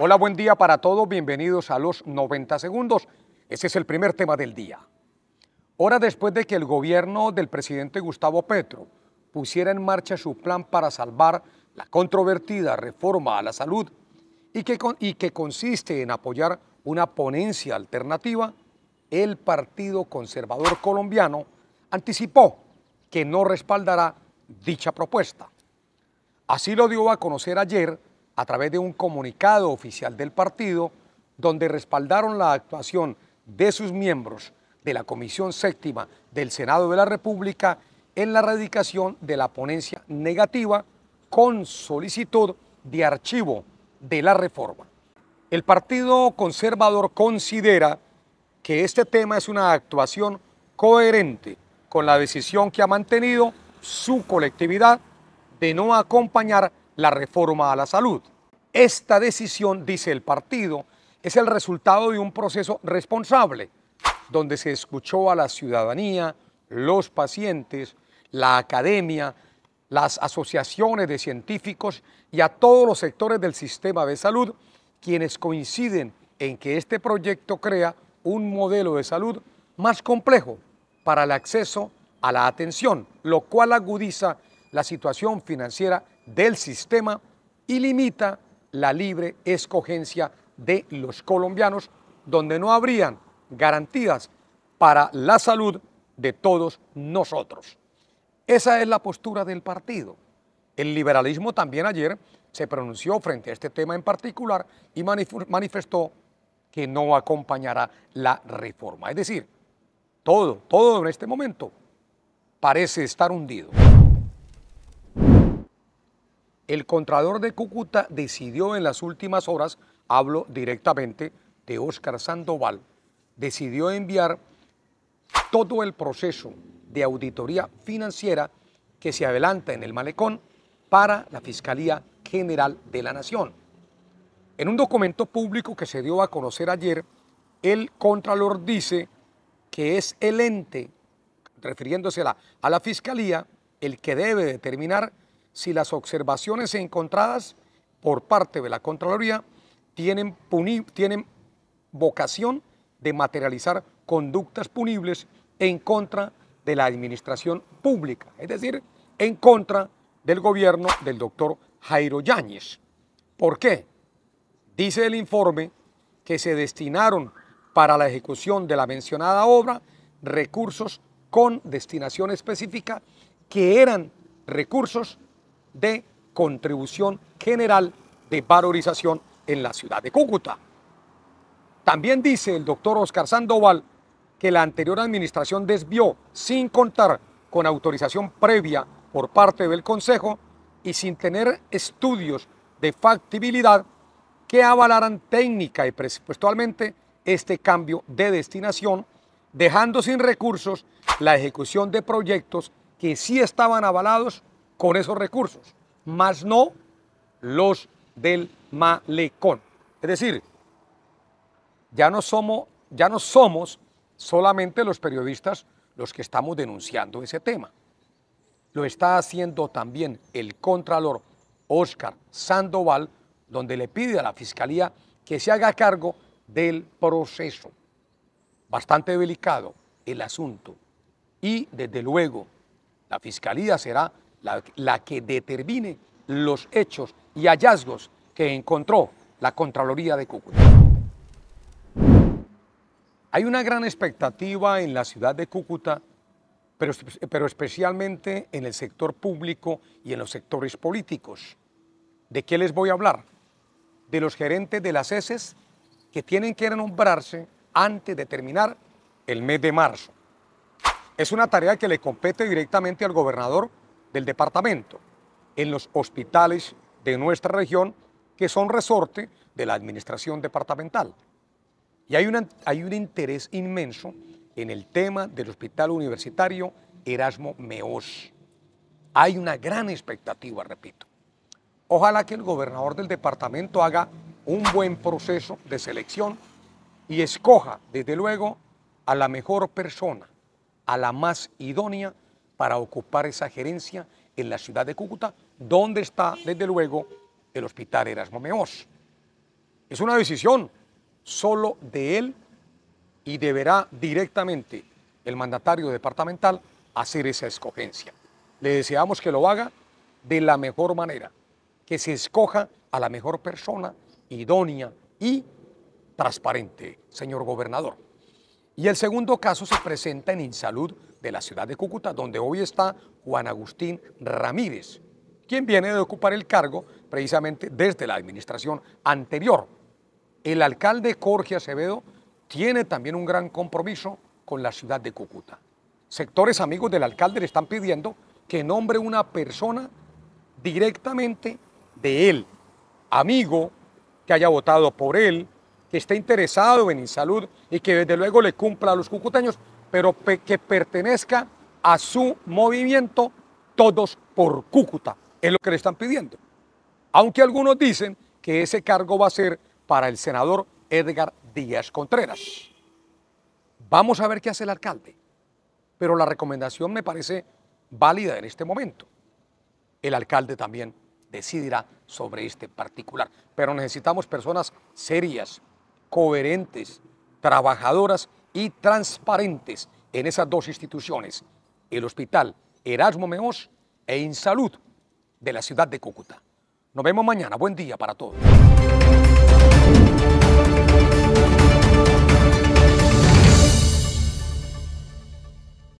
Hola, buen día para todos. Bienvenidos a los 90 segundos. Ese es el primer tema del día. Hora después de que el gobierno del presidente Gustavo Petro pusiera en marcha su plan para salvar la controvertida reforma a la salud y que, y que consiste en apoyar una ponencia alternativa, el Partido Conservador Colombiano anticipó que no respaldará dicha propuesta. Así lo dio a conocer ayer a través de un comunicado oficial del partido, donde respaldaron la actuación de sus miembros de la Comisión Séptima del Senado de la República en la erradicación de la ponencia negativa con solicitud de archivo de la reforma. El Partido Conservador considera que este tema es una actuación coherente con la decisión que ha mantenido su colectividad de no acompañar la reforma a la salud. Esta decisión, dice el partido, es el resultado de un proceso responsable, donde se escuchó a la ciudadanía, los pacientes, la academia, las asociaciones de científicos y a todos los sectores del sistema de salud, quienes coinciden en que este proyecto crea un modelo de salud más complejo para el acceso a la atención, lo cual agudiza la situación financiera del sistema y limita la libre escogencia de los colombianos, donde no habrían garantías para la salud de todos nosotros. Esa es la postura del partido. El liberalismo también ayer se pronunció frente a este tema en particular y manifestó que no acompañará la reforma. Es decir, todo, todo en este momento parece estar hundido. El Contralor de Cúcuta decidió en las últimas horas, hablo directamente de Óscar Sandoval, decidió enviar todo el proceso de auditoría financiera que se adelanta en el malecón para la Fiscalía General de la Nación. En un documento público que se dio a conocer ayer, el Contralor dice que es el ente, refiriéndose a la, a la Fiscalía, el que debe determinar si las observaciones encontradas por parte de la Contraloría tienen, tienen vocación de materializar conductas punibles en contra de la administración pública, es decir, en contra del gobierno del doctor Jairo Yáñez. ¿Por qué? Dice el informe que se destinaron para la ejecución de la mencionada obra recursos con destinación específica que eran recursos de contribución general de valorización en la ciudad de Cúcuta. También dice el doctor Oscar Sandoval que la anterior administración desvió sin contar con autorización previa por parte del Consejo y sin tener estudios de factibilidad que avalaran técnica y presupuestalmente este cambio de destinación, dejando sin recursos la ejecución de proyectos que sí estaban avalados con esos recursos, más no los del malecón. Es decir, ya no somos, ya no somos solamente los periodistas los que estamos denunciando ese tema. Lo está haciendo también el contralor Oscar Sandoval, donde le pide a la Fiscalía que se haga cargo del proceso. Bastante delicado el asunto. Y desde luego, la Fiscalía será la, que determine los hechos y hallazgos que encontró la Contraloría de Cúcuta. Hay una gran expectativa en la ciudad de Cúcuta, pero, pero, especialmente en el sector público y en los sectores políticos. ¿De qué les voy a hablar? De los gerentes de las heces que tienen que renombrarse antes de terminar el mes de marzo. Es una tarea que le compete directamente al gobernador del departamento, en los hospitales de nuestra región, que son resorte de la administración departamental. Y hay, hay un interés inmenso en el tema del hospital universitario Erasmo Meos. Hay una gran expectativa, repito. Ojalá que el gobernador del departamento haga un buen proceso de selección y escoja, desde luego, a la mejor persona, a la más idónea para ocupar esa gerencia en la ciudad de Cúcuta, donde está, desde luego, el hospital Erasmo Meos. Es una decisión solo de él y deberá directamente el mandatario departamental hacer esa escogencia. Le deseamos que lo haga de la mejor manera, que se escoja a la mejor persona, idónea y transparente, señor gobernador. Y el segundo caso se presenta en Insalud de la ciudad de Cúcuta, donde hoy está Juan Agustín Ramírez, quien viene de ocupar el cargo precisamente desde la administración anterior. El alcalde Jorge Acevedo tiene también un gran compromiso con la ciudad de Cúcuta. Sectores amigos del alcalde le están pidiendo que nombre una persona directamente de él, amigo, que haya votado por él, que esté interesado en salud y que desde luego le cumpla a los cucuteños pero que pertenezca a su movimiento Todos por Cúcuta. Es lo que le están pidiendo. Aunque algunos dicen que ese cargo va a ser para el senador Edgar Díaz Contreras. Vamos a ver qué hace el alcalde. Pero la recomendación me parece válida en este momento. El alcalde también decidirá sobre este particular. Pero necesitamos personas serias, coherentes, trabajadoras y transparentes en esas dos instituciones, el Hospital Erasmo Meos e Insalud de la ciudad de Cúcuta. Nos vemos mañana. Buen día para todos.